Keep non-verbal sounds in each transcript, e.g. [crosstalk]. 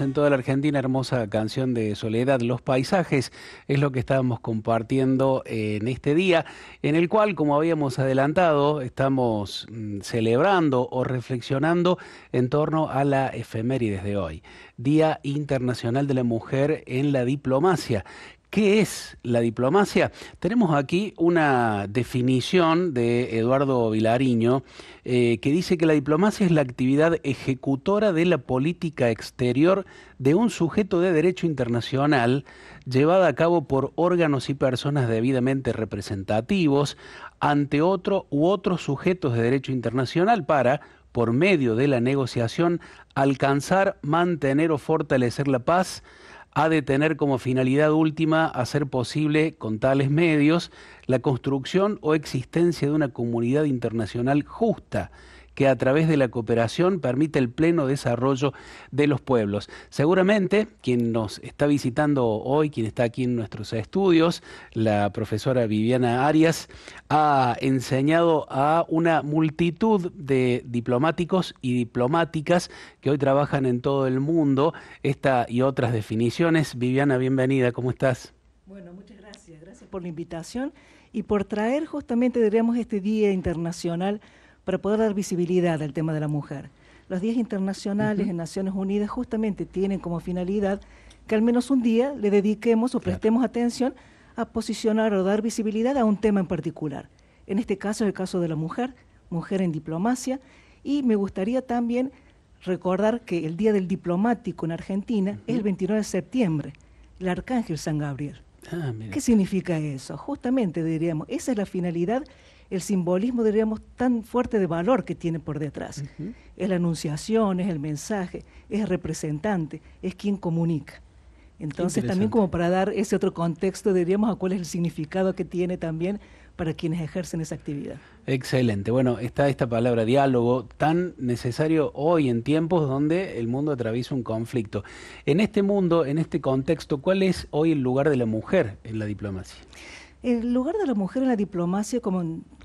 en toda la Argentina, hermosa canción de Soledad, Los Paisajes, es lo que estábamos compartiendo eh, en este día, en el cual, como habíamos adelantado, estamos mm, celebrando o reflexionando en torno a la efemérides de hoy, Día Internacional de la Mujer en la Diplomacia, ¿Qué es la diplomacia? Tenemos aquí una definición de Eduardo Vilariño eh, que dice que la diplomacia es la actividad ejecutora de la política exterior de un sujeto de derecho internacional llevada a cabo por órganos y personas debidamente representativos ante otro u otros sujetos de derecho internacional para por medio de la negociación, alcanzar, mantener o fortalecer la paz, ha de tener como finalidad última hacer posible con tales medios la construcción o existencia de una comunidad internacional justa que a través de la cooperación permite el pleno desarrollo de los pueblos. Seguramente quien nos está visitando hoy, quien está aquí en nuestros estudios, la profesora Viviana Arias, ha enseñado a una multitud de diplomáticos y diplomáticas que hoy trabajan en todo el mundo esta y otras definiciones. Viviana, bienvenida, ¿cómo estás? Bueno, muchas gracias, gracias por la invitación y por traer justamente, diríamos, este Día Internacional para poder dar visibilidad al tema de la mujer. Los días internacionales en Naciones Unidas justamente tienen como finalidad que al menos un día le dediquemos o prestemos atención a posicionar o dar visibilidad a un tema en particular. En este caso es el caso de la mujer, mujer en diplomacia, y me gustaría también recordar que el Día del Diplomático en Argentina es el 29 de septiembre, el Arcángel San Gabriel. Ah, ¿Qué significa eso? Justamente diríamos, esa es la finalidad el simbolismo, diríamos, tan fuerte de valor que tiene por detrás. Es la anunciación, es el mensaje, es el representante, es quien comunica. Entonces también como para dar ese otro contexto, diríamos, a cuál es el significado que tiene también para quienes ejercen esa actividad. Excelente. Bueno, está esta palabra diálogo tan necesario hoy en tiempos donde el mundo atraviesa un conflicto. En este mundo, en este contexto, ¿cuál es hoy el lugar de la mujer en la diplomacia? El lugar de la mujer en la diplomacia, como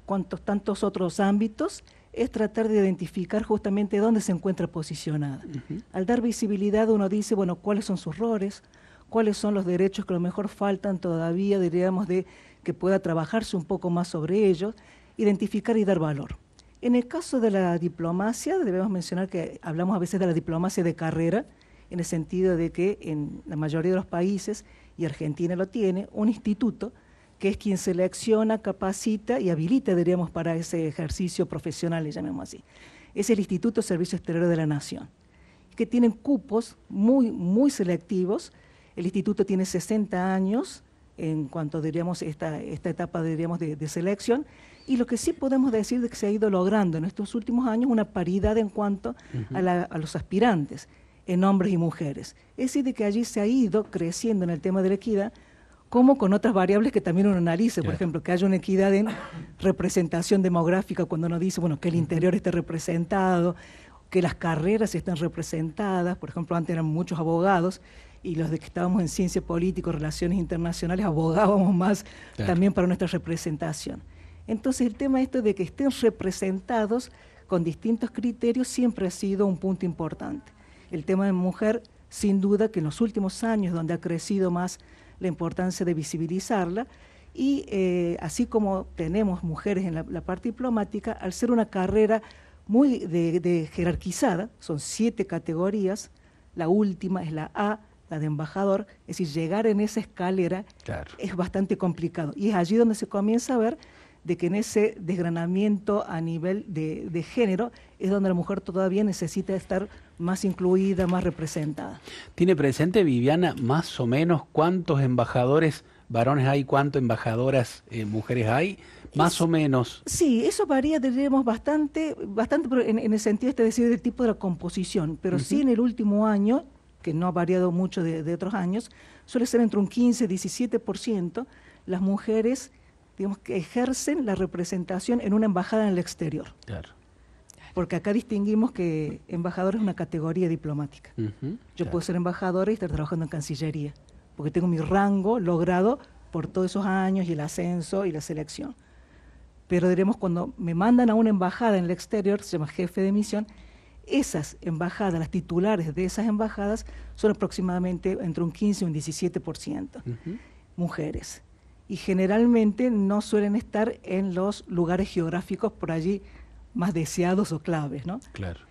cuantos tantos otros ámbitos, es tratar de identificar justamente dónde se encuentra posicionada. Al dar visibilidad uno dice, bueno, cuáles son sus errores, cuáles son los derechos que a lo mejor faltan todavía, diríamos, de que pueda trabajarse un poco más sobre ellos, identificar y dar valor. En el caso de la diplomacia, debemos mencionar que hablamos a veces de la diplomacia de carrera, en el sentido de que en la mayoría de los países, y Argentina lo tiene, un instituto que es quien selecciona, capacita y habilita, diríamos, para ese ejercicio profesional, le llamemos así. Es el Instituto de Servicio Exterior de la Nación, que tienen cupos muy, muy selectivos. El instituto tiene 60 años en cuanto, diríamos, esta, etapa, diríamos, de, selección. Y lo que sí podemos decir es que se ha ido logrando en estos últimos años una paridad en cuanto a, a los aspirantes en hombres y mujeres. Es decir, de que allí se ha ido creciendo en el tema de la equidad, como con otras variables que también uno analice, por ejemplo, que haya una equidad en representación demográfica cuando uno dice, bueno, que el interior esté representado, que las carreras estén representadas, por ejemplo, antes eran muchos abogados y los de que estábamos en ciencia política, relaciones internacionales, abogábamos más también para nuestra representación. Entonces el tema esto de que estén representados con distintos criterios siempre ha sido un punto importante. El tema de mujer, sin duda, que en los últimos años, donde ha crecido más la importancia de visibilizarla. Y eh, así como tenemos mujeres en la, parte diplomática, al ser una carrera muy de, jerarquizada, son siete categorías, la última es la A, la de embajador, es decir, llegar en esa escalera es bastante complicado. Y es allí donde se comienza a ver de que en ese desgranamiento a nivel de, de género es donde la mujer todavía necesita estar más incluida, más representada. ¿Tiene presente, Viviana, más o menos cuántos embajadores varones hay, cuántas embajadoras eh, mujeres hay? Más o menos. Sí, eso varía, diríamos, bastante, bastante en, el sentido, este decir, del tipo de la composición, pero sí en el último año, que no ha variado mucho de, otros años, suele ser entre un 15 y 17% las mujeres digamos, que ejercen la representación en una embajada en el exterior. Claro porque acá distinguimos que embajador es una categoría diplomática. Yo puedo ser embajadora y estar trabajando en Cancillería, porque tengo mi rango logrado por todos esos años y el ascenso y la selección. Pero diremos, cuando me mandan a una embajada en el exterior, se llama jefe de misión, esas embajadas, las titulares de esas embajadas, son aproximadamente entre un 15 y un 17% mujeres. Y generalmente no suelen estar en los lugares geográficos por allí más deseados o claves, ¿no? Claro.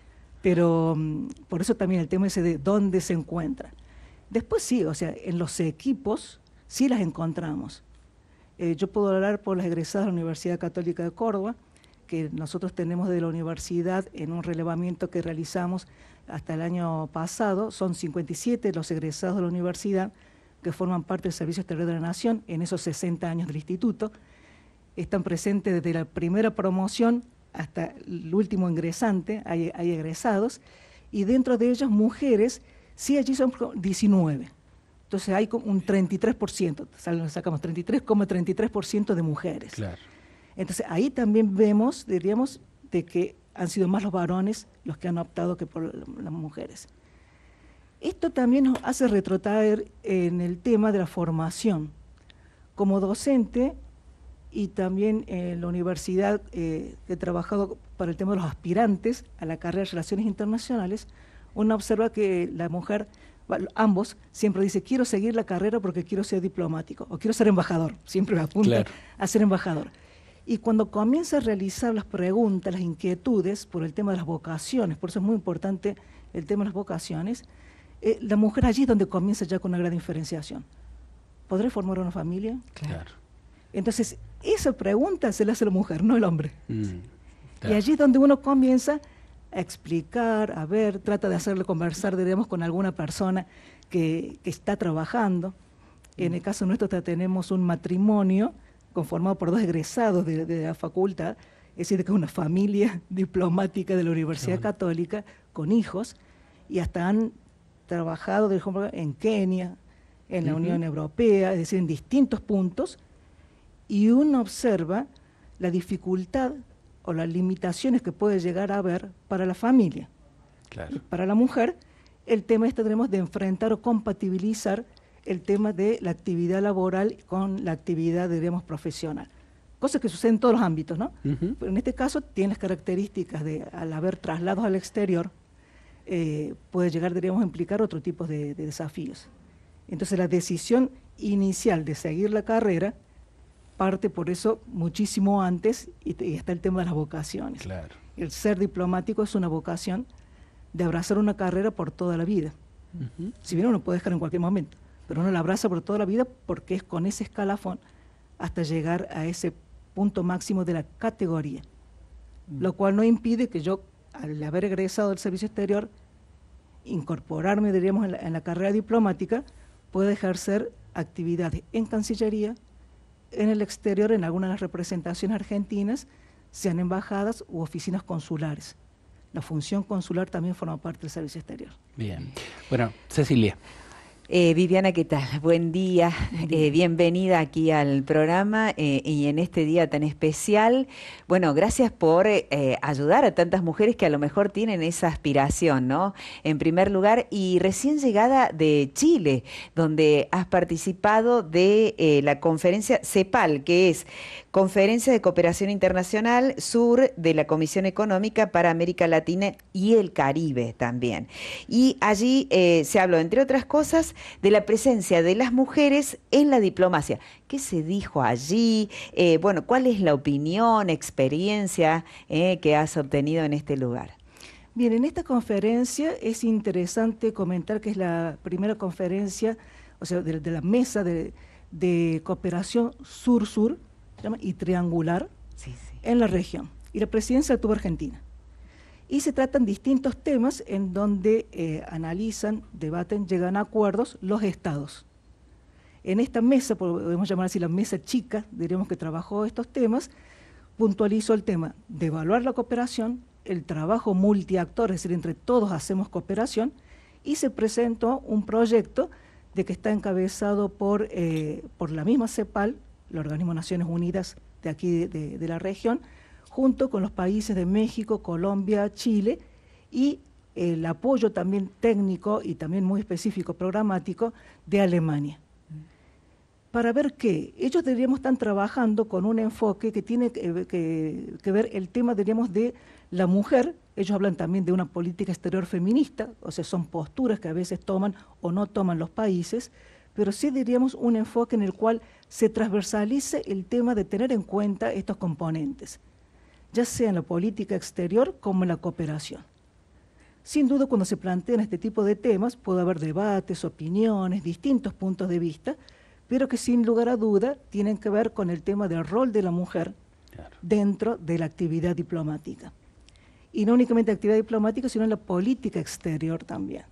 Pero mm, por eso también el tema ese de dónde se encuentra. Después sí, o sea, en los equipos sí las encontramos. Eh, yo puedo hablar por las egresadas de la Universidad Católica de Córdoba, que nosotros tenemos de la universidad en un relevamiento que realizamos hasta el año pasado. Son 57 los egresados de la universidad que forman parte del Servicio Exterior de la Nación en esos 60 años del instituto. Están presentes desde la primera promoción hasta el último ingresante, hay, egresados, y dentro de ellos mujeres, sí allí son 19. Entonces hay un 33%, sacamos 33,33% ,33 de mujeres. Claro. Entonces ahí también vemos, diríamos, de que han sido más los varones los que han optado que por las mujeres. Esto también nos hace retrotraer en el tema de la formación. Como docente, y también en eh, la universidad eh, he trabajado para el tema de los aspirantes a la carrera de Relaciones Internacionales, uno observa que la mujer, ambos, siempre dice, quiero seguir la carrera porque quiero ser diplomático o quiero ser embajador, [laughs] siempre me apunta a ser embajador. Y cuando comienza a realizar las preguntas, las inquietudes por el tema de las vocaciones, por eso es muy importante el tema de las vocaciones, eh, la mujer allí es donde comienza ya con una gran diferenciación. ¿Podré formar una familia? claro. Entonces, esa pregunta se la hace la mujer, no el hombre. Mm, y allí es donde uno comienza a explicar, a ver, trata de hacerle conversar, digamos, con alguna persona que, está trabajando. En el caso nuestro tenemos un matrimonio conformado por dos egresados de, la facultad, es decir, que es una familia [laughs] diplomática de la Universidad Católica con hijos, y hasta han trabajado, en Kenia, en la Unión Europea, es decir, en distintos puntos, y uno observa la dificultad o las limitaciones que puede llegar a haber para la familia. para la mujer, el tema este tenemos de enfrentar o compatibilizar el tema de la actividad laboral con la actividad, diríamos, profesional. Cosas que suceden en todos los ámbitos, ¿no? Pero en este caso tiene las características de, al haber traslados al exterior, eh, puede llegar, diríamos, a implicar otro tipo de desafíos. Entonces la decisión inicial de seguir la carrera parte por eso muchísimo antes y, está el tema de las vocaciones. Claro. El ser diplomático es una vocación de abrazar una carrera por toda la vida. Si bien uno puede dejar en cualquier momento, pero uno la abraza por toda la vida porque es con ese escalafón hasta llegar a ese punto máximo de la categoría. Mm. Lo cual no impide que yo, al haber egresado del servicio exterior, incorporarme, diríamos, en la, en la carrera diplomática, pueda ejercer actividades en Cancillería, en el exterior, en algunas representaciones argentinas, sean embajadas u oficinas consulares. La función consular también forma parte del servicio exterior. Bien. Bueno, Cecilia. Eh, Viviana, ¿qué tal? [laughs] Buen eh, día, bienvenida aquí al programa eh, y en este día tan especial. Bueno, gracias por ayudar a tantas mujeres que a lo mejor tienen esa aspiración, ¿no? En primer lugar, y recién llegada de Chile, donde has participado de la conferencia CEPAL, que es Conferencia de Cooperación Internacional Sur de la Comisión Económica para América Latina y el Caribe también. Y allí se habló, entre otras cosas, de la presencia de las mujeres en la diplomacia. ¿Qué se dijo allí? Eh, bueno, ¿cuál es la opinión, experiencia eh, que has obtenido en este lugar? Bien, en esta conferencia es interesante comentar que es la primera conferencia, o sea, de, la mesa de, cooperación sur-sur y triangular en la región. Y la presidencia tuvo Argentina y se tratan distintos temas en donde eh, analizan, debaten, llegan a acuerdos los estados. En esta mesa, podemos llamar así la mesa chica, diríamos que trabajó estos temas, puntualizó el tema de evaluar la cooperación, el trabajo multiactor, es decir, entre todos hacemos cooperación, y se presentó un proyecto de que está encabezado por, eh, la misma CEPAL, el Organismo Naciones Unidas de aquí de la región, junto con los países de México, Colombia, Chile y el apoyo también técnico y también muy específico programático de Alemania. Para ver qué, ellos deberíamos estar trabajando con un enfoque que tiene que, que ver el tema, diríamos, de la mujer. Ellos hablan también de una política exterior feminista, o sea, son posturas que a veces toman o no toman los países, pero sí diríamos un enfoque en el cual se transversalice el tema de tener en cuenta estos componentes ya sea en la política exterior como en la cooperación. Sin duda, cuando se plantean este tipo de temas, puede haber debates, opiniones, distintos puntos de vista, pero que sin lugar a duda tienen que ver con el tema del rol de la mujer dentro de la actividad diplomática. Y no únicamente actividad diplomática, sino en la política exterior también.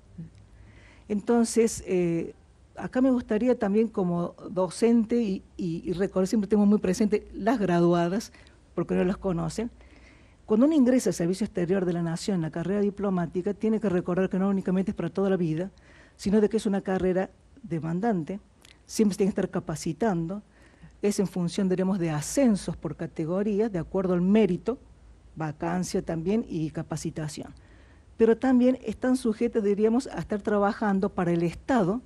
Entonces, eh, acá me gustaría también como docente, y, recordar siempre tengo muy presente las graduadas, porque no los conocen. Cuando uno ingresa al Servicio Exterior de la Nación, en la carrera diplomática, tiene que recordar que no únicamente es para toda la vida, sino de que es una carrera demandante, siempre se tiene que estar capacitando, es en función, diríamos, de ascensos por categoría, de acuerdo al mérito, vacancia también y capacitación. Pero también están sujetos, diríamos, a estar trabajando para el Estado,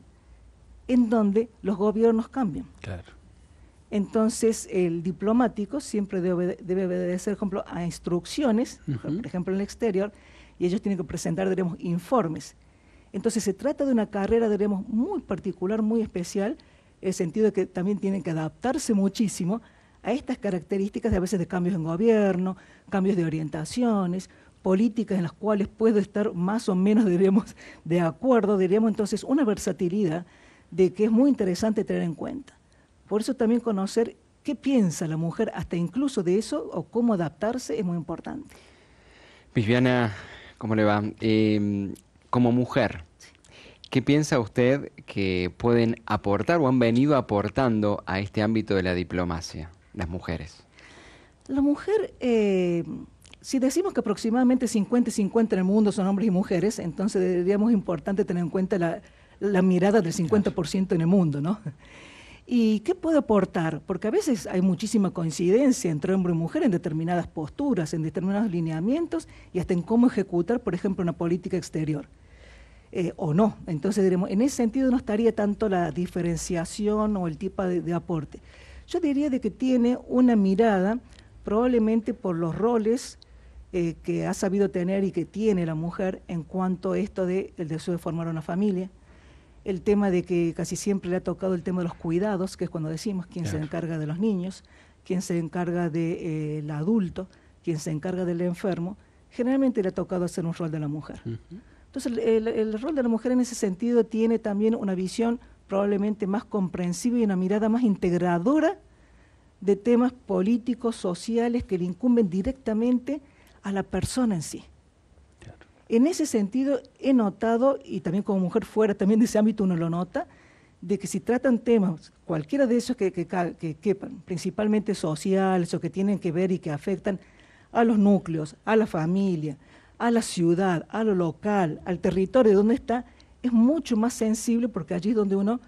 en donde los gobiernos cambian. Claro. Entonces, el diplomático siempre debe, obedecer, por ejemplo, a instrucciones, por ejemplo, en el exterior, y ellos tienen que presentar, diremos, informes. Entonces, se trata de una carrera, diremos, muy particular, muy especial, en el sentido de que también tienen que adaptarse muchísimo a estas características a veces de cambios en gobierno, cambios de orientaciones, políticas en las cuales puedo estar más o menos, diríamos, de acuerdo, diríamos entonces una versatilidad de que es muy interesante tener en cuenta. Por eso también conocer qué piensa la mujer, hasta incluso de eso, o cómo adaptarse, es muy importante. Viviana, ¿cómo le va? Em, como mujer, ¿qué piensa usted que pueden aportar o han venido aportando a este ámbito de la diplomacia las mujeres? La mujer... Eh, si decimos que aproximadamente 50 50 en el mundo son hombres y mujeres, entonces deberíamos importante tener en cuenta la, la mirada del 50% en el mundo, ¿no? ¿Y qué puede aportar? Porque a veces hay muchísima coincidencia entre hombre y mujer en determinadas posturas, en determinados lineamientos y hasta en cómo ejecutar, por ejemplo, una política exterior. Eh, o no. Entonces en ese sentido no estaría tanto la diferenciación o el tipo de, aporte. Yo diría de que tiene una mirada probablemente por los roles eh, que ha sabido tener y que tiene la mujer en cuanto a esto del deseo de formar una familia, el tema de que casi siempre le ha tocado el tema de los cuidados, que es cuando decimos quién se encarga de los niños, quién se encarga del de, eh, adulto, quién se encarga del enfermo, generalmente le ha tocado hacer un rol de la mujer. Entonces, el, el, rol de la mujer en ese sentido tiene también una visión probablemente más comprensiva y una mirada más integradora de temas políticos, sociales, que le incumben directamente a la persona en sí. En ese sentido he notado, y también como mujer fuera también de ese ámbito uno lo nota, de que si tratan temas, cualquiera de esos que, quepan, principalmente sociales o que tienen que ver y que afectan a los núcleos, a la familia, a la ciudad, a lo local, al territorio donde está, es mucho más sensible porque allí es donde uno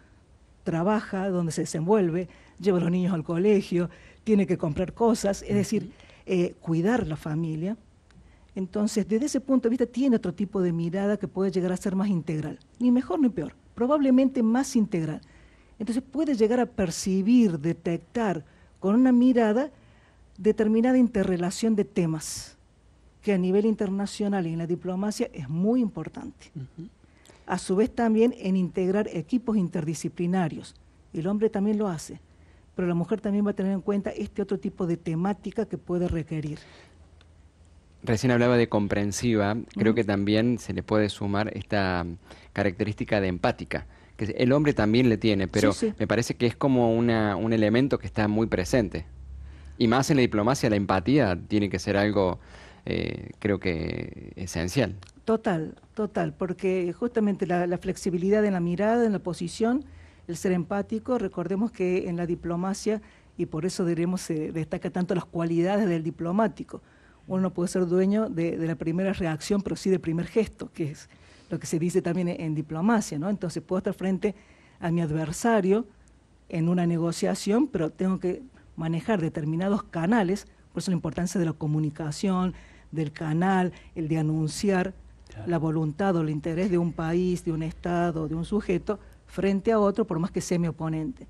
trabaja, donde se desenvuelve, lleva a los niños al colegio, tiene que comprar cosas, es decir, eh, cuidar la familia entonces, desde ese punto de vista, tiene otro tipo de mirada que puede llegar a ser más integral, ni mejor ni peor, probablemente más integral. Entonces, puede llegar a percibir, detectar con una mirada determinada interrelación de temas, que a nivel internacional y en la diplomacia es muy importante. A su vez, también en integrar equipos interdisciplinarios. El hombre también lo hace, pero la mujer también va a tener en cuenta este otro tipo de temática que puede requerir recién hablaba de comprensiva, creo que también se le puede sumar esta mm, característica de empática, que el hombre también le tiene, pero me parece que es como un elemento que está muy presente. Y más en la diplomacia, la empatía tiene que ser algo, eh, creo que, esencial. Total, total, porque justamente la, flexibilidad en la mirada, en la posición, el ser empático, recordemos que en la diplomacia, y por eso diremos se destaca tanto las cualidades del diplomático, uno no puede ser dueño de, la primera reacción, pero sí del primer gesto, que es lo que se dice también en, diplomacia, ¿no? Entonces puedo estar frente a mi adversario en una negociación, pero tengo que manejar determinados canales, por eso la importancia de la comunicación, del canal, el de anunciar la voluntad o el interés de un país, de un Estado, de un sujeto, frente a otro, por más que sea mi oponente.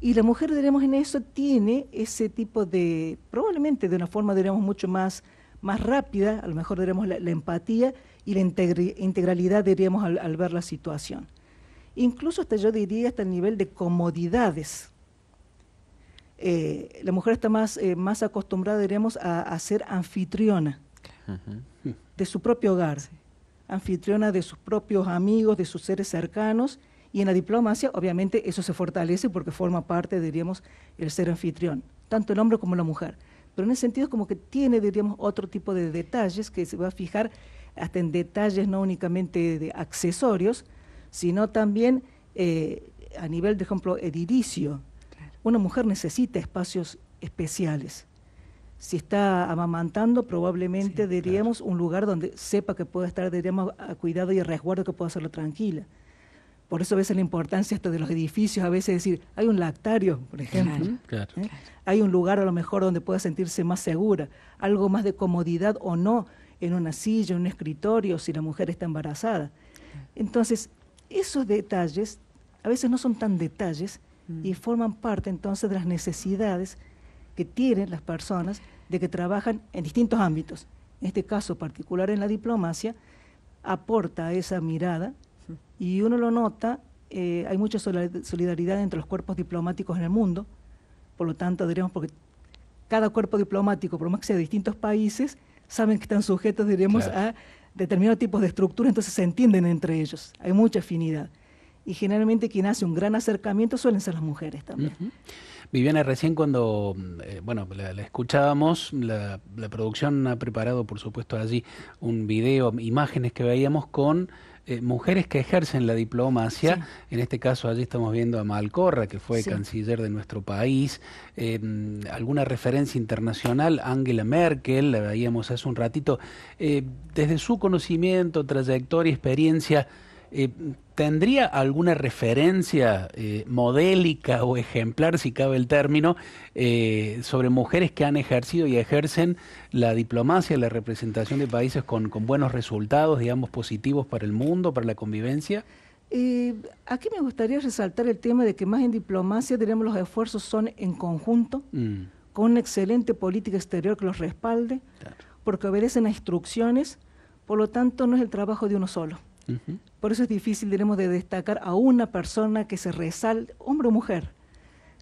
Y la mujer, diríamos, en eso tiene ese tipo de, probablemente de una forma, diríamos, mucho más, más rápida, a lo mejor diríamos, la, empatía y la integralidad, diríamos, al, ver la situación. Incluso hasta yo diría hasta el nivel de comodidades. Eh, la mujer está más, eh, más acostumbrada, diríamos, a, ser anfitriona de su propio hogar, anfitriona de sus propios amigos, de sus seres cercanos, y en la diplomacia, obviamente, eso se fortalece porque forma parte, diríamos, el ser anfitrión, tanto el hombre como la mujer. Pero en ese sentido, como que tiene, diríamos, otro tipo de detalles que se va a fijar hasta en detalles no únicamente de accesorios, sino también eh, a nivel, por ejemplo, edificio. Una mujer necesita espacios especiales. Si está amamantando, probablemente diríamos un lugar donde sepa que puede estar, diríamos, a cuidado y a resguardo, que pueda hacerlo tranquila. Por eso a veces la importancia hasta de los edificios, a veces decir, hay un lactario, por ejemplo. ¿eh? Hay un lugar a lo mejor donde pueda sentirse más segura, algo más de comodidad o no, en una silla, en un escritorio, si la mujer está embarazada. Entonces, esos detalles a veces no son tan detalles mm. y forman parte entonces de las necesidades que tienen las personas de que trabajan en distintos ámbitos. En este caso particular en la diplomacia, aporta esa mirada y uno lo nota, eh, hay mucha solidaridad entre los cuerpos diplomáticos en el mundo, por lo tanto, diríamos, porque cada cuerpo diplomático, por más que sea de distintos países, saben que están sujetos, diríamos, a determinados tipos de estructura, entonces se entienden entre ellos, hay mucha afinidad. Y generalmente quien hace un gran acercamiento suelen ser las mujeres también. Viviana, recién cuando, eh, bueno, la, escuchábamos, la, producción ha preparado, por supuesto, allí un video, imágenes que veíamos con eh, mujeres que ejercen la diplomacia. En este caso, allí estamos viendo a Malcorra, que fue canciller de nuestro país. Em, alguna referencia internacional, Angela Merkel, la veíamos hace un ratito. Eh, desde su conocimiento, trayectoria, experiencia, eh, ¿Tendría alguna referencia eh, modélica o ejemplar, si cabe el término, eh, sobre mujeres que han ejercido y ejercen la diplomacia, la representación de países con, buenos resultados, digamos, positivos para el mundo, para la convivencia? aquí me gustaría resaltar el tema de que más en diplomacia, tenemos los esfuerzos son en conjunto, mm. con una excelente política exterior que los respalde, porque obedecen a instrucciones, por lo tanto no es el trabajo de uno solo. Por eso es difícil, tenemos de destacar a una persona que se resalte, hombre o mujer,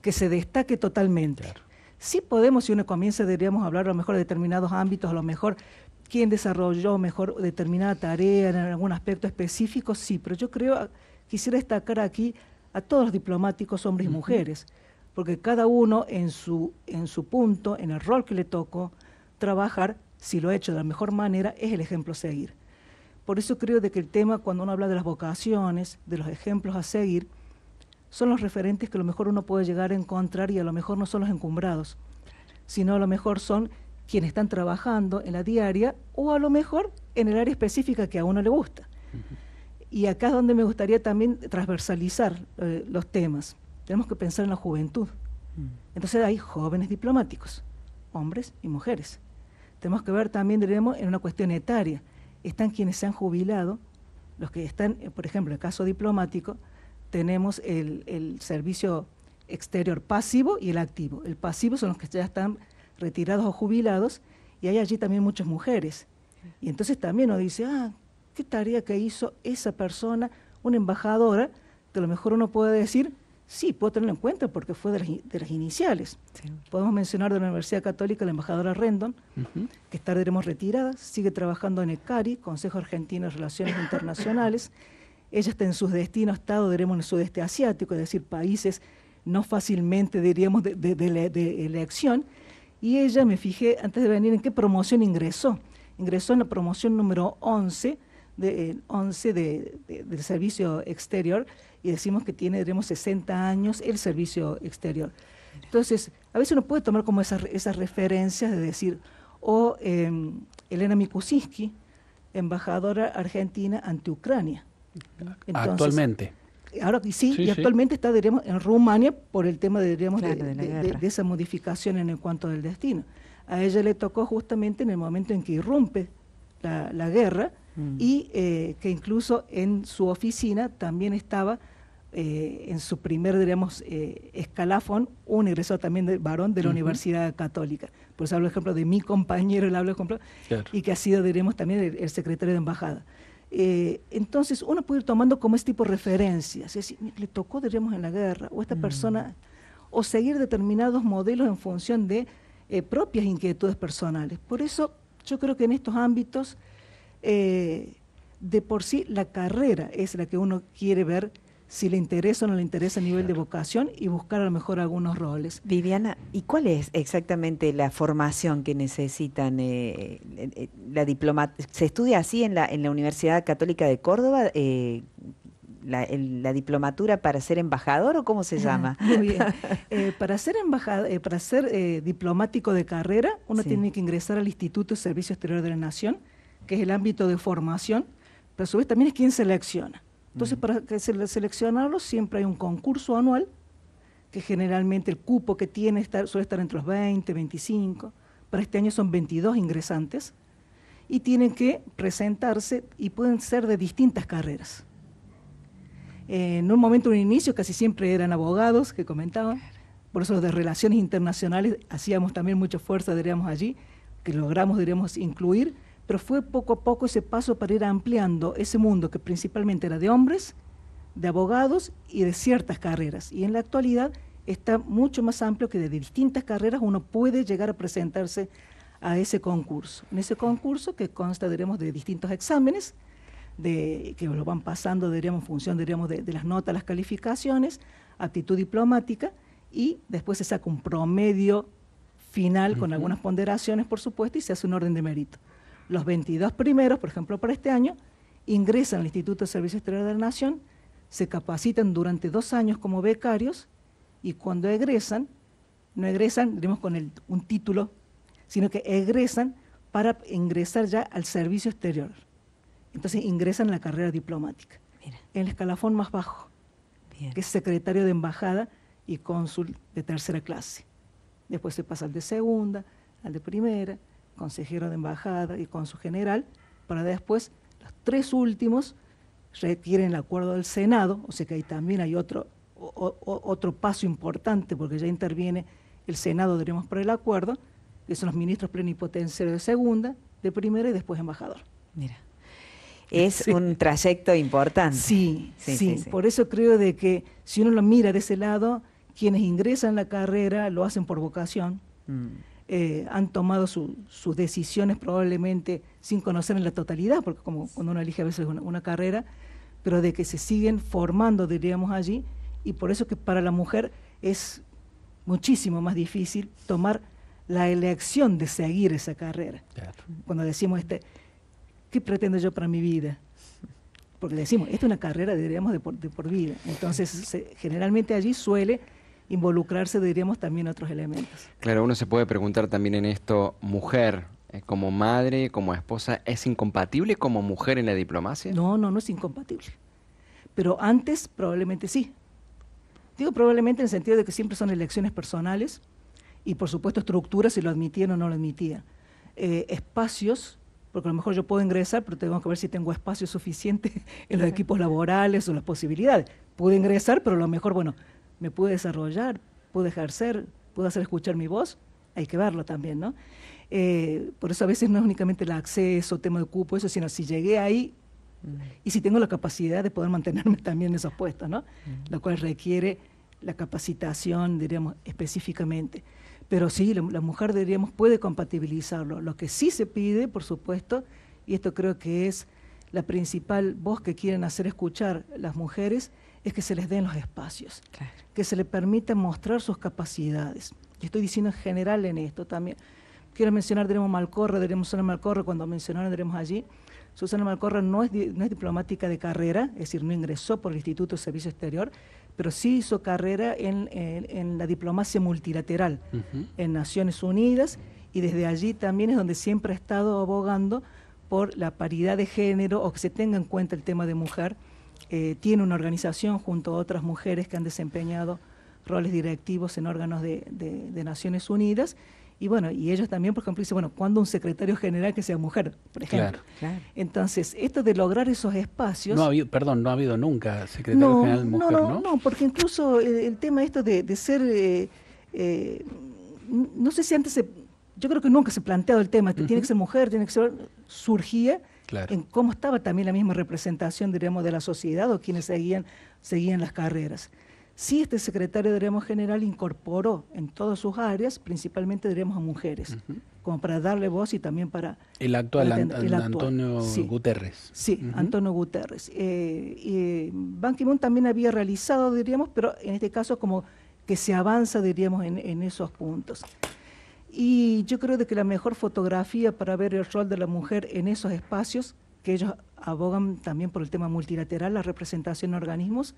que se destaque totalmente. Sí podemos, si uno comienza, deberíamos hablar a lo mejor de determinados ámbitos, a lo mejor quién desarrolló mejor determinada tarea en algún aspecto específico, sí, pero yo creo, ah, quisiera destacar aquí a todos los diplomáticos, hombres y mujeres, porque cada uno en su, en su punto, en el rol que le tocó trabajar, si lo ha hecho de la mejor manera, es el ejemplo a seguir. Por eso creo de que el tema, cuando uno habla de las vocaciones, de los ejemplos a seguir, son los referentes que a lo mejor uno puede llegar a encontrar y a lo mejor no son los encumbrados, sino a lo mejor son quienes están trabajando en la diaria o a lo mejor en el área específica que a uno le gusta. Y acá es donde me gustaría también transversalizar eh, los temas. Tenemos que pensar en la juventud. Mm. Entonces hay jóvenes diplomáticos, hombres y mujeres. Tenemos que ver también, diremos, en una cuestión etaria están quienes se han jubilado, los que están, eh, por ejemplo, en el caso diplomático, tenemos el, servicio exterior pasivo y el activo. El pasivo son los que ya están retirados o jubilados y hay allí también muchas mujeres. Y entonces también nos dice, ah, qué tarea que hizo esa persona, una embajadora, que a lo mejor uno puede decir, Sí, puedo tenerlo en cuenta porque fue de las, iniciales. Podemos mencionar de la Universidad Católica la embajadora Rendon, que está, diremos, retirada, sigue trabajando en el CARI, Consejo Argentino de Relaciones [laughs] Internacionales. Ella está en sus destinos, estado, diremos, en el sudeste asiático, es decir, países no fácilmente, diríamos, de, elección. Y ella, me fijé antes de venir en qué promoción ingresó. Ingresó en la promoción número 11, de, 11 del Servicio Exterior, y decimos que tiene, tenemos 60 años el servicio exterior. Entonces, a veces uno puede tomar como esas, referencias de decir, o em, Elena Mikusinski, embajadora argentina ante Ucrania. actualmente. Eh, ahora sí, y actualmente está diremos, en Rumania por el tema de, esa modificación en el cuanto del destino. A ella le tocó justamente en el momento en que irrumpe la, la guerra, Mm. y eh, que incluso en su oficina también estaba eh, en su primer, diríamos, eh, escalafón, un egresado también de varón de la Universidad Católica. Por eso hablo, por ejemplo, de mi compañero, hablo y que ha sido, diríamos, también el, secretario de embajada. entonces, uno puede ir tomando como ese tipo de referencias, es decir, le tocó, diríamos, en la guerra, o esta mm. persona, o seguir determinados modelos en función de propias inquietudes personales. Por eso, yo creo que en estos ámbitos eh, de por sí la carrera es la que uno quiere ver si le interesa o no le interesa a nivel de vocación y buscar a lo mejor algunos roles. Viviana, ¿y cuál es exactamente la formación que necesitan eh, eh, la ¿Se estudia así en la, Universidad Católica de Córdoba? la, diplomatura para ser embajador o cómo se ah, llama? Muy bien. [laughs] para ser diplomático de carrera, uno tiene que ingresar al Instituto de Servicio Exterior de la Nación, que es el ámbito de formación, pero a su vez también es quien selecciona. Entonces, para que seleccionarlos siempre hay un concurso anual, que generalmente el cupo que tiene suele estar entre los 20, 25, para este año son 22 ingresantes, y tienen que presentarse y pueden ser de distintas carreras. Eh, en un momento, en un inicio, casi siempre eran abogados que comentaban, por eso de relaciones internacionales hacíamos también mucha fuerza, diríamos allí, que logramos, diríamos, incluir pero fue poco a poco ese paso para ir ampliando ese mundo que principalmente era de hombres, de abogados y de ciertas carreras. Y en la actualidad está mucho más amplio que de distintas carreras uno puede llegar a presentarse a ese concurso. En ese concurso que consta, de distintos exámenes, que lo van pasando, diríamos, función, diríamos, de, las notas, las calificaciones, actitud diplomática, y después se saca un promedio final con algunas ponderaciones, por supuesto, y se hace un orden de mérito. Los 22 primeros, por ejemplo, para este año, ingresan al Instituto de Servicios Exteriores de la Nación, se capacitan durante dos años como becarios y cuando egresan, no egresan, con un título, sino que egresan para ingresar ya al servicio exterior. Entonces ingresan a la carrera diplomática, en el escalafón más bajo, que es secretario de embajada y cónsul de tercera clase. Después se pasa al de segunda, al de primera, consejero de embajada y con su general, para después los tres últimos requieren el acuerdo del Senado, o sea que ahí también hay otro, otro paso importante porque ya interviene el Senado, diríamos, por el acuerdo, que son los ministros plenipotenciarios de segunda, de primera y después embajador. Mira, [laughs] es un trayecto importante. Sí sí, sí por eso creo de que si uno lo mira de ese lado, quienes ingresan la carrera lo hacen por vocación. Mm. Eh, han tomado sus decisiones probablemente sin conocer en la totalidad, porque como cuando uno elige a veces una, carrera, pero de que se siguen formando, diríamos allí, y por eso que para la mujer es muchísimo más difícil tomar la elección de seguir esa carrera. Cuando decimos, este, ¿qué pretendo yo para mi vida? Porque decimos, esta es una carrera, diríamos, de por, vida. Entonces, generalmente allí suele involucrarse, diríamos, también otros elementos. Claro, uno se puede preguntar también en esto, mujer, eh, como madre, como esposa, ¿es incompatible como mujer en la diplomacia? No, no, no es incompatible. Pero antes probablemente sí. Digo probablemente en el sentido de que siempre son elecciones personales y por supuesto estructuras si lo admitían o no lo admitían. Eh, espacios, porque a lo mejor yo puedo ingresar, pero tengo que ver si tengo espacio suficiente [laughs] en los equipos laborales o las posibilidades. Pude ingresar, pero a lo mejor, bueno, me pude desarrollar, pude ejercer, pude hacer escuchar mi voz, hay que verlo también, ¿no? Eh, por eso a veces no es únicamente el acceso, tema de cupo, eso, sino si llegué ahí mm. y si tengo la capacidad de poder mantenerme [laughs] también en esos puestos, ¿no? Mm. Lo cual requiere la capacitación, diríamos, específicamente. Pero sí, la, la, mujer, diríamos, puede compatibilizarlo. Lo que sí se pide, por supuesto, y esto creo que es la principal voz que quieren hacer escuchar las mujeres, es que se les den los espacios, que se les permita mostrar sus capacidades. Y estoy diciendo en general en esto también. Quiero mencionar tenemos Malcorra, tenemos Susana Malcorra, cuando mencionaron tenemos allí, Susana Malcorra no es, diplomática de carrera, es decir, no ingresó por el Instituto de Servicio Exterior, pero sí hizo carrera en, la diplomacia multilateral, en Naciones Unidas, y desde allí también es donde siempre ha estado abogando por la paridad de género o que se tenga en cuenta el tema de mujer eh, tiene una organización junto a otras mujeres que han desempeñado roles directivos en órganos de, Naciones Unidas. Y bueno, y ellos también, por ejemplo, dicen, bueno, ¿cuándo un secretario general que sea mujer, por ejemplo? Claro, Entonces, esto de lograr esos espacios... No perdón, no ha habido nunca secretario general mujer, no, no, no, no, porque incluso eh, el, tema esto de, ser... Eh, no sé si antes se, yo creo que nunca se planteado el tema, que tiene que ser mujer, tiene que ser... surgía en cómo estaba también la misma representación, diríamos, de la sociedad o quienes seguían, seguían las carreras. Sí, este secretario, diríamos, general incorporó en todas sus áreas, principalmente, diríamos, a mujeres, como para darle voz y también para... El actual, el, actual. Antonio Guterres. Sí, Antonio Guterres. Eh, Ban Ki-moon también había realizado, diríamos, pero en este caso como que se avanza, diríamos, en esos puntos. Y yo creo de que la mejor fotografía para ver el rol de la mujer en esos espacios, que ellos abogan también por el tema multilateral, la representación en organismos,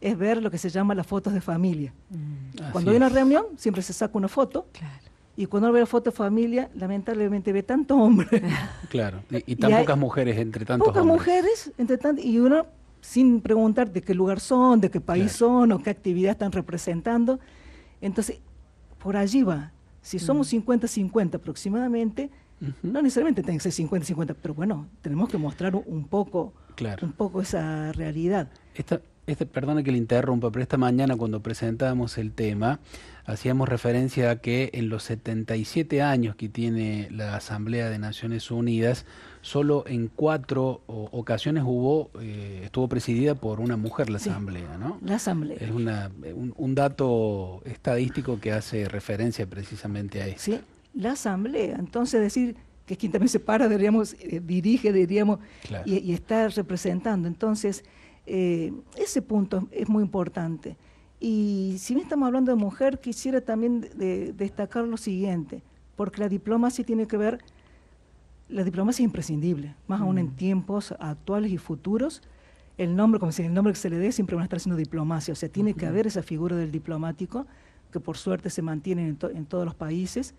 es ver lo que se llama las fotos de familia. Mm. cuando hay una reunión, siempre se saca una foto. Y cuando uno ve la foto de familia, lamentablemente ve tanto hombres. [laughs] Claro, y, tan pocas mujeres entre tantos pocas mujeres entre tantos, y uno sin preguntar de qué lugar son, de qué país son o qué actividad están representando. Entonces, por allí va. Si mm. somos 50-50 aproximadamente, no necesariamente tienen que ser 50-50, pero bueno, tenemos que mostrar un poco, un poco esa realidad este, que le interrumpa, pero esta mañana cuando presentábamos el tema, hacíamos referencia a que en los 77 años que tiene la Asamblea de Naciones Unidas, solo en cuatro ocasiones hubo, eh, estuvo presidida por una mujer la Asamblea, ¿no? La Asamblea. Es una, un, dato estadístico que hace referencia precisamente a eso. Sí, la Asamblea. Entonces decir que es quien también se para, diríamos, eh, dirige, diríamos, y, y está representando. Entonces eh, ese punto es, muy importante. Y si bien estamos hablando de mujer, quisiera también destacar lo siguiente, porque la diplomacia tiene que ver, la diplomacia es imprescindible, más aún en mm. tiempos actuales y futuros. El nombre, como el nombre que se le dé, siempre van a estar haciendo diplomacia, o sea, tiene que haber esa figura del diplomático, que por suerte se mantiene en, todos los países,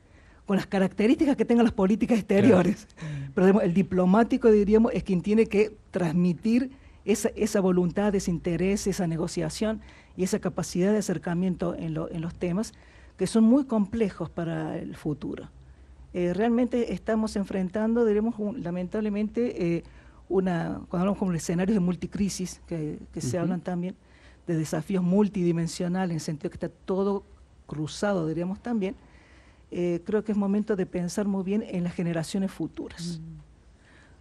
con las características que tengan las políticas exteriores. Mm. Pero el diplomático, diríamos, es quien tiene que transmitir esa, voluntad, ese interés, esa negociación y esa capacidad de acercamiento en, los temas que son muy complejos para el futuro. Eh, realmente estamos enfrentando, diremos, lamentablemente, eh, una, cuando hablamos con escenarios de multicrisis, que, se hablan también, de desafíos multidimensionales, en sentido que está todo cruzado, diríamos también, eh, creo que es momento de pensar muy bien en las generaciones futuras.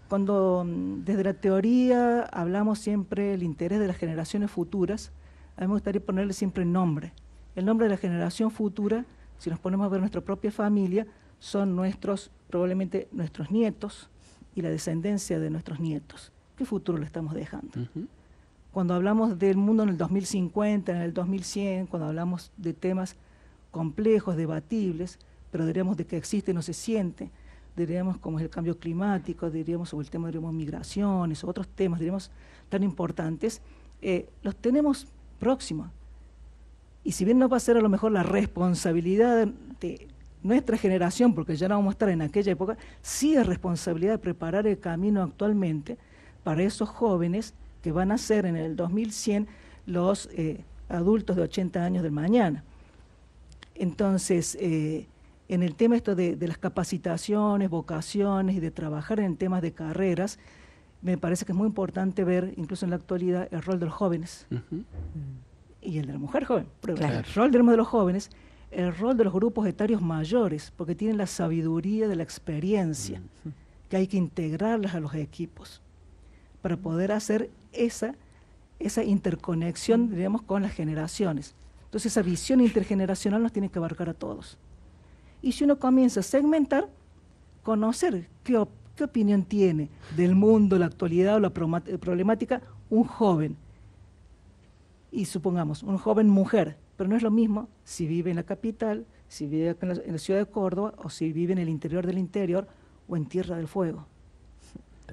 Cuando mm, desde la teoría hablamos siempre del interés de las generaciones futuras, a mí me gustaría ponerle siempre el nombre. El nombre de la generación futura, si nos ponemos a ver nuestra propia familia, son nuestros, probablemente nuestros nietos y la descendencia de nuestros nietos. ¿Qué futuro le estamos dejando? Cuando hablamos del mundo en el 2050, en el 2100, cuando hablamos de temas complejos, debatibles, pero diríamos de que existe, no se siente, diríamos como es el cambio climático, diríamos sobre el tema de migraciones, otros temas, diríamos, tan importantes, eh, los tenemos próximos. Y si bien no va a ser a lo mejor la responsabilidad de nuestra generación, porque ya no vamos a estar en aquella época, sí es responsabilidad de preparar el camino actualmente para esos jóvenes que van a ser en el 2100 los eh, adultos de 80 años del mañana. Entonces, eh, en el tema esto de, las capacitaciones, vocaciones y de trabajar en temas de carreras, me parece que es muy importante ver, incluso en la actualidad, el rol de los jóvenes y el de la mujer joven. El rol de los jóvenes, el rol de los grupos etarios mayores, porque tienen la sabiduría de la experiencia, que hay que integrarlas a los equipos para poder hacer esa, esa interconexión, digamos, con las generaciones. Entonces esa visión intergeneracional nos tiene que abarcar a todos. Y si uno comienza a segmentar, conocer qué, opinión tiene del mundo, la actualidad o la eh, problemática un joven. Y supongamos, un joven mujer, pero no es lo mismo si vive en la capital, si vive en la, ciudad de Córdoba o si vive en el interior del interior o en Tierra del Fuego.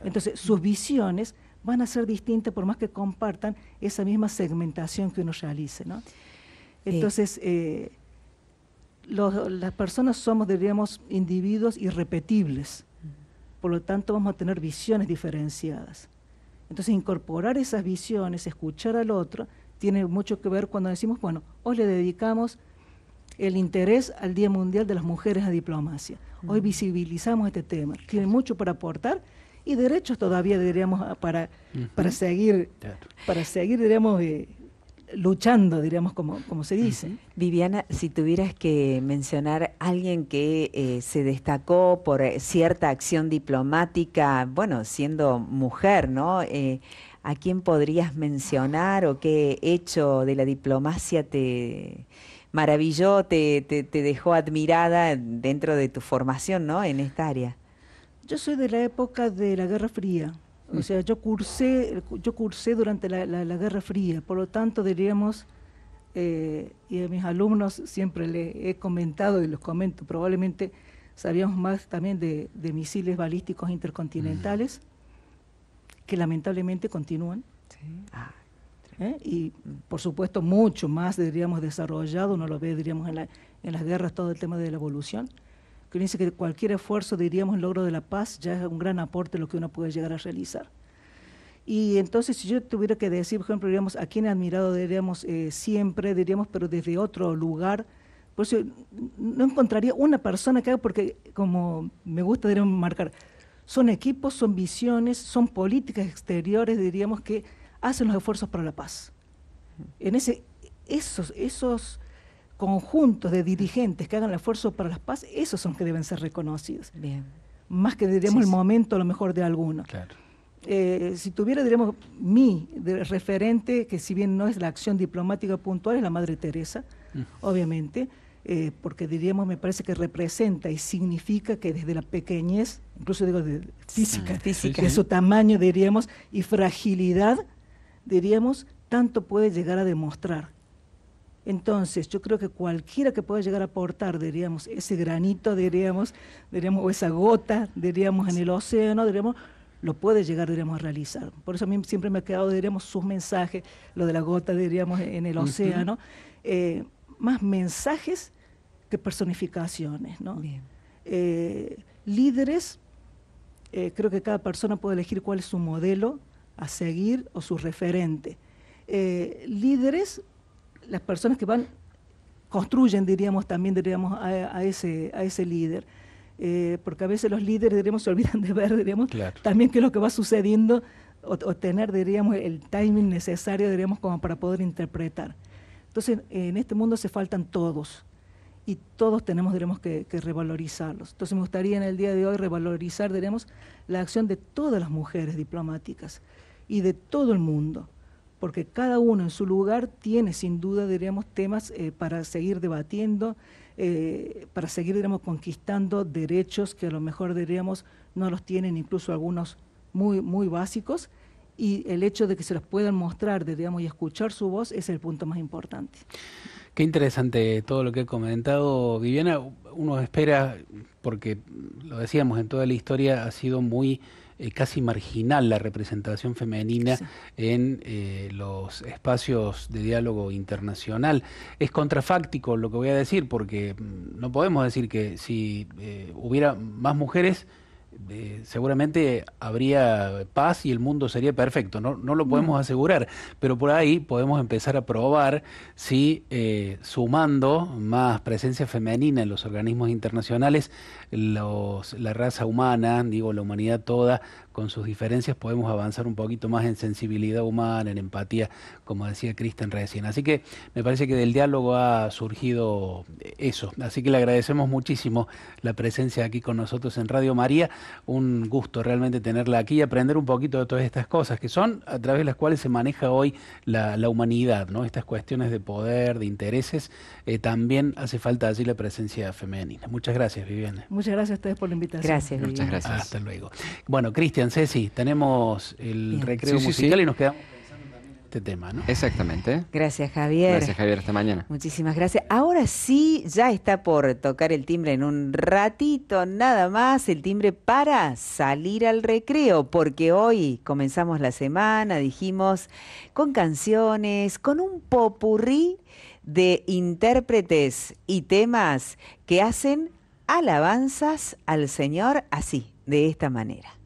Entonces, sus visiones van a ser distintas por más que compartan esa misma segmentación que uno realice, Entonces, eh, las personas somos, diríamos, individuos irrepetibles. Por lo tanto, vamos a tener visiones diferenciadas. Entonces, incorporar esas visiones, escuchar al otro, tiene mucho que ver cuando decimos, bueno, hoy le dedicamos el interés al Día Mundial de las Mujeres a Diplomacia. Hoy visibilizamos este tema. Tiene mucho para aportar y derechos todavía, diríamos, para, para seguir, para seguir, diríamos, eh, luchando, diríamos, como, como se dice. Viviana, si tuvieras que mencionar a alguien que eh, se destacó por cierta acción diplomática, bueno, siendo mujer, ¿no? Eh, ¿A quién podrías mencionar o qué hecho de la diplomacia te maravilló, te, te, te dejó admirada dentro de tu formación, ¿no? En esta área. Yo soy de la época de la Guerra Fría o sea, yo cursé, yo cursé durante la, la, Guerra Fría, por lo tanto diríamos, eh, y a mis alumnos siempre les he comentado y los comento, probablemente sabíamos más también de, misiles balísticos intercontinentales, mm. que lamentablemente continúan. Ah, ¿Eh? Y por supuesto mucho más, diríamos, desarrollado, uno lo ve, diríamos, en las guerras todo el tema de la evolución que dice que cualquier esfuerzo, diríamos, en logro de la paz ya es un gran aporte lo que uno puede llegar a realizar. Y entonces, si yo tuviera que decir, por ejemplo, diríamos, a quién he admirado, diríamos, eh, siempre, diríamos, pero desde otro lugar, por eso no encontraría una persona que haga, porque como me gusta, diríamos, marcar, son equipos, son visiones, son políticas exteriores, diríamos, que hacen los esfuerzos para la paz. En ese, esos, esos conjuntos de dirigentes que hagan el esfuerzo para la paz, esos son los que deben ser reconocidos. Más que diríamos el momento a lo mejor de alguno. Eh, si tuviera, diríamos mi referente, que si bien no es la acción diplomática puntual, es la Madre Teresa, mm. obviamente, eh, porque diríamos, me parece que representa y significa que desde la pequeñez, incluso digo de física, física de su tamaño, diríamos, y fragilidad, diríamos, tanto puede llegar a demostrar entonces, yo creo que cualquiera que pueda llegar a aportar, diríamos, ese granito, diríamos, diríamos, o esa gota, diríamos, en el océano, diríamos, lo puede llegar, diríamos, a realizar. Por eso a mí siempre me ha quedado, diríamos, sus mensajes, lo de la gota, diríamos, en el océano, eh, más mensajes que personificaciones, ¿no? Eh, líderes, eh, creo que cada persona puede elegir cuál es su modelo a seguir o su referente. líderes las personas que van, construyen, diríamos, también diríamos, a, ese, a ese líder. Eh, porque a veces los líderes, diríamos, se olvidan de ver, diríamos, también qué es lo que va sucediendo o, tener, diríamos, el timing necesario, diríamos, como para poder interpretar. Entonces, en este mundo se faltan todos y todos tenemos, diríamos, que, que, revalorizarlos. Entonces, me gustaría en el día de hoy revalorizar, diríamos, la acción de todas las mujeres diplomáticas y de todo el mundo porque cada uno en su lugar tiene sin duda, diríamos, temas eh, para seguir debatiendo, eh, para seguir, diríamos, conquistando derechos que a lo mejor, diríamos, no los tienen incluso algunos muy, muy básicos y el hecho de que se los puedan mostrar, digamos, y escuchar su voz es el punto más importante. Qué interesante todo lo que ha comentado Viviana. Uno espera, porque lo decíamos en toda la historia, ha sido muy eh, casi marginal la representación femenina en eh, los espacios de diálogo internacional. Es contrafáctico lo que voy a decir, porque mm, no podemos decir que si eh, hubiera más mujeres, seguramente habría paz y el mundo sería perfecto. No, lo podemos mm. asegurar, pero por ahí podemos empezar a probar si eh, sumando más presencia femenina en los organismos internacionales, los, la raza humana, digo, la humanidad toda, con sus diferencias podemos avanzar un poquito más en sensibilidad humana, en empatía, como decía Kristen recién. Así que me parece que del diálogo ha surgido eso. Así que le agradecemos muchísimo la presencia aquí con nosotros en Radio María un gusto realmente tenerla aquí y aprender un poquito de todas estas cosas que son a través de las cuales se maneja hoy la, humanidad, ¿no? Estas cuestiones de poder, de intereses, eh, también hace falta así la presencia femenina. Muchas gracias, Viviana. Muchas gracias a ustedes por la invitación. Gracias, Muchas gracias. Hasta luego. Bueno, Cristian, Ceci, tenemos el recreo musical y nos quedamos... Este tema, ¿no? Exactamente. Gracias, Javier. Gracias, Javier, hasta mañana. Muchísimas gracias. Ahora sí, ya está por tocar el timbre en un ratito, nada más, el timbre para salir al recreo, porque hoy comenzamos la semana, dijimos, con canciones, con un popurrí de intérpretes y temas que hacen alabanzas al Señor así, de esta manera.